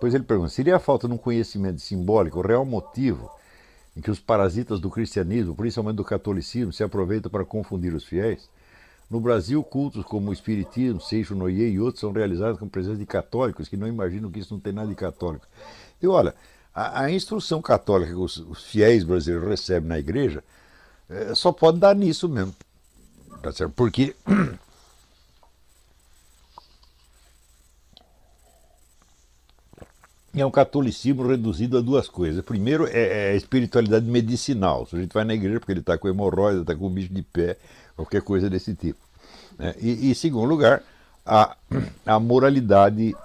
Pois ele pergunta: seria a falta de um conhecimento simbólico o real motivo em que os parasitas do cristianismo, principalmente do catolicismo, se aproveitam para confundir os fiéis? No Brasil, cultos como o Espiritismo, Seixo Noie e outros são realizados com presença de católicos que não imaginam que isso não tem nada de católico. E olha, a, a instrução católica que os, os, fiéis brasileiros recebem na igreja é, só pode dar nisso mesmo. Tá certo? Porque é um catolicismo reduzido a duas coisas. Primeiro é, é, a espiritualidade medicinal. O sujeito vai na igreja porque ele está com hemorroida, está com um bicho de pé, qualquer coisa desse tipo. Né? E, em segundo lugar, a, a moralidade,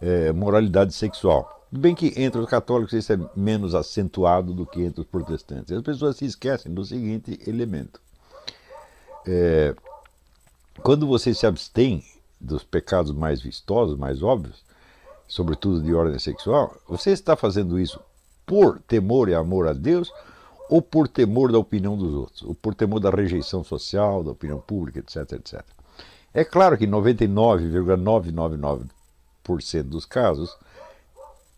é, moralidade sexual. Bem que entre os católicos isso é menos acentuado do que entre os protestantes. As pessoas se esquecem do seguinte elemento. É, quando você se abstém dos pecados mais vistosos, mais óbvios, sobretudo de ordem sexual, você está fazendo isso por temor e amor a Deus ou por temor da opinião dos outros, ou por temor da rejeição social, da opinião pública, etc, etc. É claro que 99,999% dos casos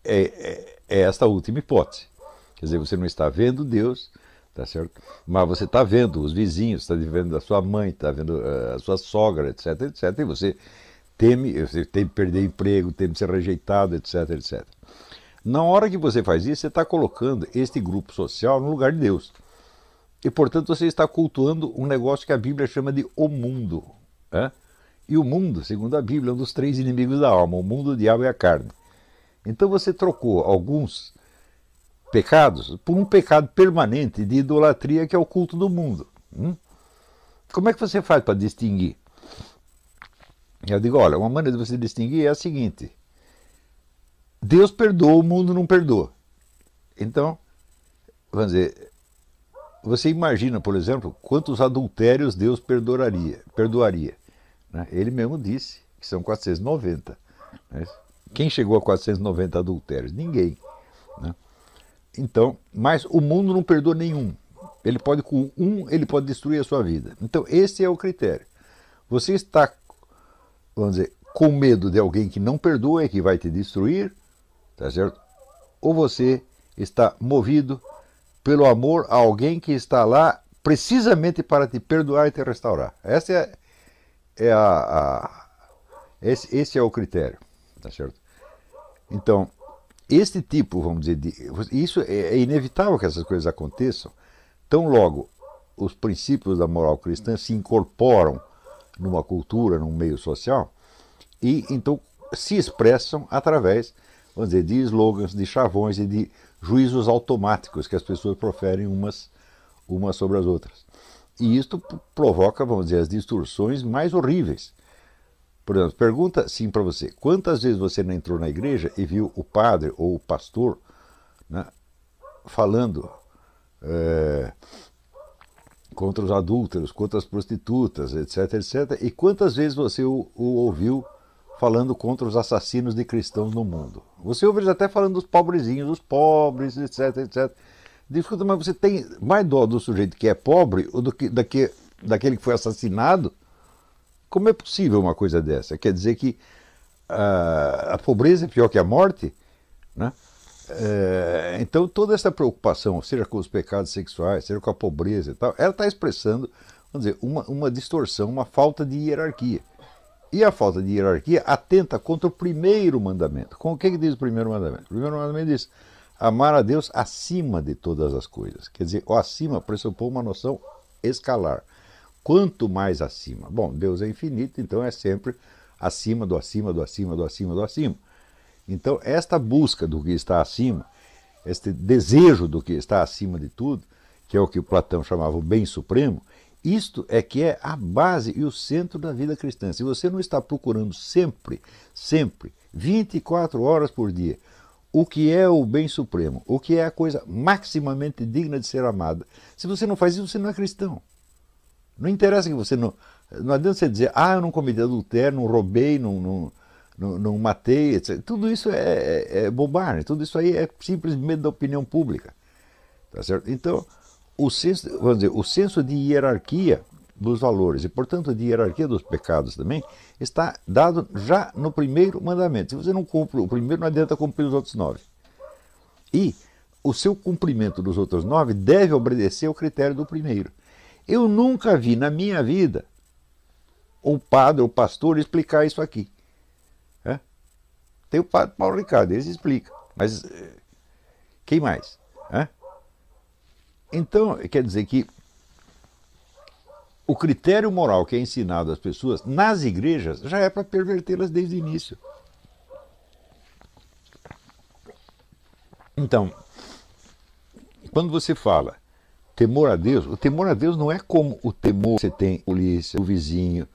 é, é, é esta última hipótese. Quer dizer, você não está vendo Deus, tá certo? Mas você está vendo os vizinhos, está vendo a sua mãe, está vendo eh, a sua sogra, etc, etc, e você teme, é teme perder emprego, teme ser rejeitado, etc, etc. Na hora que você faz isso, você está colocando este grupo social no lugar de Deus. E, portanto, você está cultuando um negócio que a Bíblia chama de o mundo. Né? E o mundo, segundo a Bíblia, é um dos três inimigos da alma: o mundo, o diabo e a carne. Então você trocou alguns pecados por um pecado permanente de idolatria que é o culto do mundo. Hum? Como é que você faz para distinguir eu digo, olha, uma maneira de você distinguir é a seguinte: Deus perdoa, o mundo não perdoa. Então, vamos dizer, você imagina, por exemplo, quantos adultérios Deus perdoaria? perdoaria né? Ele mesmo disse que são 490. Né? Quem chegou a 490 adultérios? Ninguém. Né? Então, mas o mundo não perdoa nenhum. Ele pode com um, ele pode destruir a sua vida. Então, esse é o critério. Você está vamos dizer, com medo de alguém que não perdoa e que vai te destruir, tá certo? Ou você está movido pelo amor a alguém que está lá precisamente para te perdoar e te restaurar. Essa é, é a, a esse, esse, é o critério, tá certo? Então, este tipo, vamos dizer, de, isso é, é inevitável que essas coisas aconteçam. Tão logo os princípios da moral cristã se incorporam numa cultura, num meio social, e então se expressam através, vamos dizer, de slogans, de chavões e de juízos automáticos que as pessoas proferem umas, umas sobre as outras. E isto provoca, vamos dizer, as distorções mais horríveis. Por exemplo, pergunta sim para você: quantas vezes você não entrou na igreja e viu o padre ou o pastor né, falando é, contra os adúlteros, contra as prostitutas, etc, etc. E quantas vezes você o, o ouviu falando contra os assassinos de cristãos no mundo? Você ouve eles até falando dos pobrezinhos, dos pobres, etc, etc. Discuta, mas você tem mais dó do sujeito que é pobre ou do que, daque, daquele que foi assassinado? Como é possível uma coisa dessa? Quer dizer que uh, a pobreza é pior que a morte? Né? É, então, toda essa preocupação, seja com os pecados sexuais, seja com a pobreza e tal, ela está expressando, vamos dizer, uma, uma distorção, uma falta de hierarquia. E a falta de hierarquia atenta contra o primeiro mandamento. Com o que, que diz o primeiro mandamento? O primeiro mandamento diz amar a Deus acima de todas as coisas. Quer dizer, o acima pressupõe uma noção escalar. Quanto mais acima? Bom, Deus é infinito, então é sempre acima do acima do acima do acima do acima. Então, esta busca do que está acima, este desejo do que está acima de tudo, que é o que Platão chamava o bem supremo, isto é que é a base e o centro da vida cristã. Se você não está procurando sempre, sempre, 24 horas por dia, o que é o bem supremo, o que é a coisa maximamente digna de ser amada, se você não faz isso, você não é cristão. Não interessa que você não. Não adianta você dizer, ah, eu não cometi adultério, não roubei, não, não, não, não matei, etc. Tudo isso é, é, é, bobagem, tudo isso aí é simplesmente da opinião pública. Tá certo? Então, o senso, vamos dizer, o senso de hierarquia dos valores e, portanto, de hierarquia dos pecados também, está dado já no primeiro mandamento. Se você não cumpre o primeiro, não adianta cumprir os outros nove. E o seu cumprimento dos outros nove deve obedecer ao critério do primeiro. Eu nunca vi na minha vida um padre ou um pastor explicar isso aqui. Tem o padre Paulo Ricardo, eles explicam. Mas eh, quem mais? Hã? Então, quer dizer que o critério moral que é ensinado às pessoas nas igrejas já é para pervertê-las desde o início. Então, quando você fala temor a Deus, o temor a Deus não é como o temor que você tem polícia, o vizinho,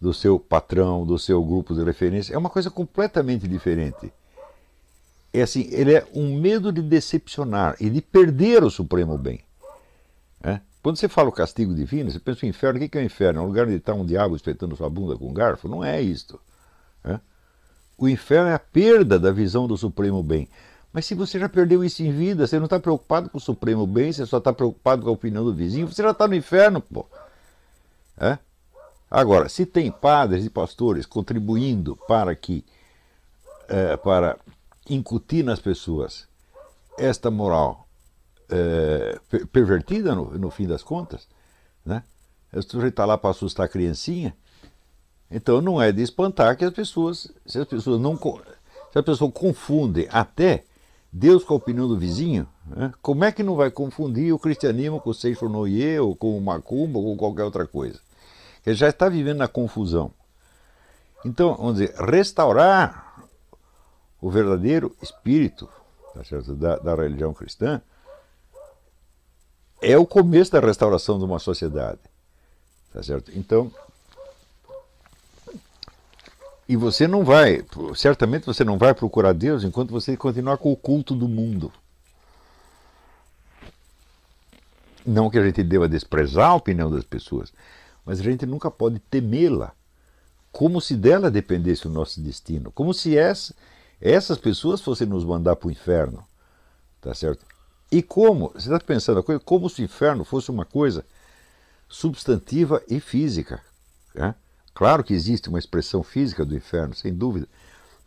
do seu patrão, do seu grupo de referência. É uma coisa completamente diferente. É assim, ele é um medo de decepcionar e de perder o supremo bem. É? Quando você fala o castigo divino, você pensa o inferno. O que é o inferno? É um lugar onde está um diabo espetando sua bunda com um garfo? Não é isto. É? O inferno é a perda da visão do supremo bem. Mas se você já perdeu isso em vida, você não está preocupado com o supremo bem, você só está preocupado com a opinião do vizinho, você já está no inferno, pô. É? Agora, se tem padres e pastores contribuindo para que é, para incutir nas pessoas esta moral é, pervertida no, no, fim das contas, né? O sujeito está lá para assustar a criancinha, então não é de espantar que as pessoas, se as pessoas não, se a pessoa confunde até Deus com a opinião do vizinho, né? como é que não vai confundir o cristianismo com o Seixonoye ou com o Macumba ou com qualquer outra coisa? Ele já está vivendo na confusão. Então, vamos dizer, restaurar o verdadeiro espírito da, da religião cristã é o começo da restauração de uma sociedade. Tá certo? Então, e você não vai, certamente você não vai procurar Deus enquanto você continuar com o culto do mundo. Não que a gente deva desprezar a opinião das pessoas, mas a gente nunca pode temê-la, como se dela dependesse o nosso destino, como se essa, essas pessoas fossem nos mandar para o inferno, tá certo? E como, você está pensando a coisa, como se o inferno fosse uma coisa substantiva e física. Né? Claro que existe uma expressão física do inferno, sem dúvida,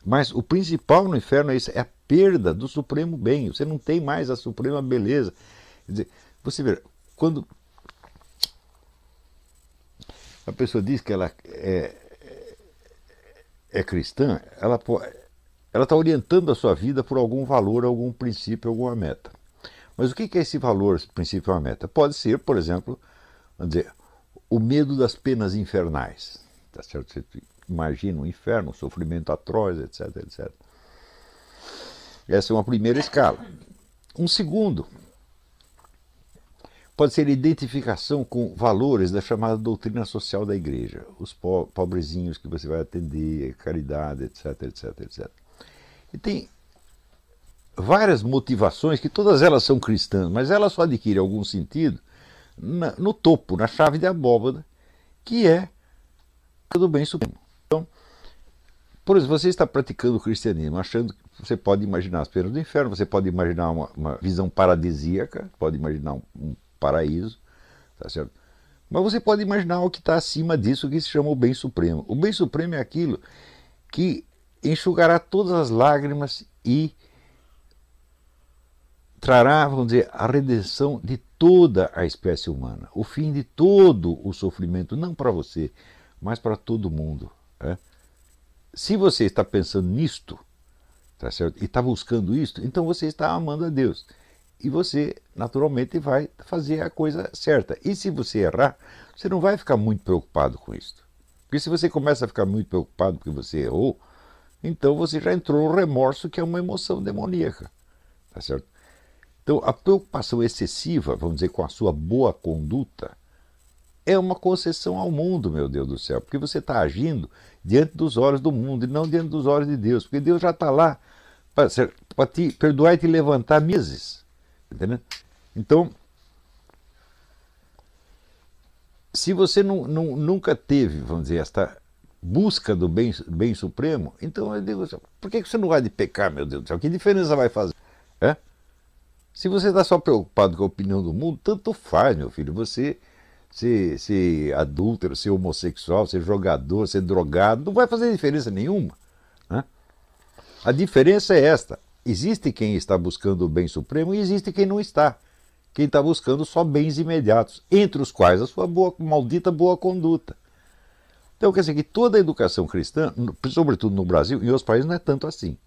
mas o principal no inferno é isso, é a perda do supremo bem. Você não tem mais a suprema beleza. Dizer, você vê, quando a pessoa diz que ela é, é, é cristã, ela está orientando a sua vida por algum valor, algum princípio, alguma meta. Mas o que é esse valor, esse princípio, uma meta? Pode ser, por exemplo, vamos dizer, o medo das penas infernais. Tá certo? Você imagina um inferno, um sofrimento atroz, etc, etc. Essa é uma primeira escala. Um segundo, pode ser identificação com valores da chamada doutrina social da igreja, os po pobrezinhos que você vai atender, caridade, etc, etc, etc. E tem várias motivações que todas elas são cristãs, mas elas só adquirem algum sentido na, no topo, na chave da abóbada, que é do bem supremo. Então, por exemplo, você está praticando o cristianismo, achando que você pode imaginar as penas do inferno, você pode imaginar uma, uma visão paradisíaca, pode imaginar um, um paraíso, tá certo? Mas você pode imaginar o que está acima disso que se chama o bem supremo. O bem supremo é aquilo que enxugará todas as lágrimas e trará, vamos dizer, a redenção de toda a espécie humana, o fim de todo o sofrimento, não para você, mas para todo mundo. Né? Se você está pensando nisto, tá certo? E está buscando isto, então você está amando a Deus e você naturalmente vai fazer a coisa certa. E se você errar, você não vai ficar muito preocupado com isso. Porque se você começa a ficar muito preocupado porque você errou, então você já entrou no remorso, que é uma emoção demoníaca. Tá certo? Então, a preocupação excessiva, vamos dizer, com a sua boa conduta, é uma concessão ao mundo, meu Deus do céu, porque você está agindo diante dos olhos do mundo e não diante dos olhos de Deus, porque Deus já está lá para te perdoar e te levantar meses. Entendeu? Então, se você não, não, nunca teve, vamos dizer, esta busca do bem, bem supremo, então eu digo assim, por que você não vai de pecar, meu Deus do céu? Que diferença vai fazer? É? Se você está só preocupado com a opinião do mundo, tanto faz, meu filho. Você ser, se adúltero, ser homossexual, ser jogador, ser drogado, não vai fazer diferença nenhuma. Né? A diferença é esta. Existe quem está buscando o bem supremo e existe quem não está. Quem está buscando só bens imediatos, entre os quais a sua boa, maldita boa conduta. Então, quer dizer que toda a educação cristã, sobretudo no Brasil, e em outros países não é tanto assim.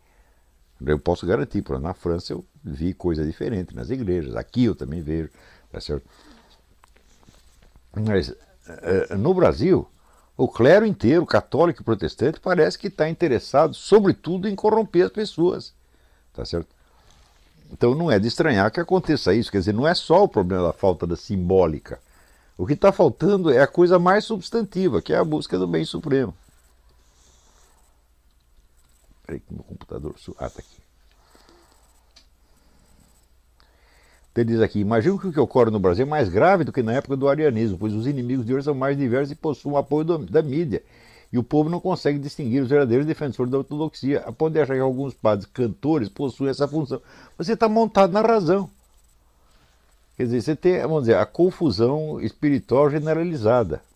Eu posso garantir, por na França eu vi coisa diferente nas igrejas, aqui eu também vejo, tá certo? Mas eh, eh, no Brasil, o clero inteiro, católico e protestante, parece que está interessado, sobretudo, em corromper as pessoas tá certo? Então não é de estranhar que aconteça isso, quer dizer, não é só o problema da falta da simbólica. O que está faltando é a coisa mais substantiva, que é a busca do bem supremo. Peraí que meu computador... Ah, tá aqui. Então ele diz aqui, imagina que o que ocorre no Brasil é mais grave do que na época do arianismo, pois os inimigos de hoje são mais diversos e possuem o apoio do, da mídia e o povo não consegue distinguir os verdadeiros defensores da ortodoxia, a ponto de achar que alguns padres cantores possuem essa função. Você está montado na razão. Quer dizer, você tem, vamos dizer, a confusão espiritual generalizada.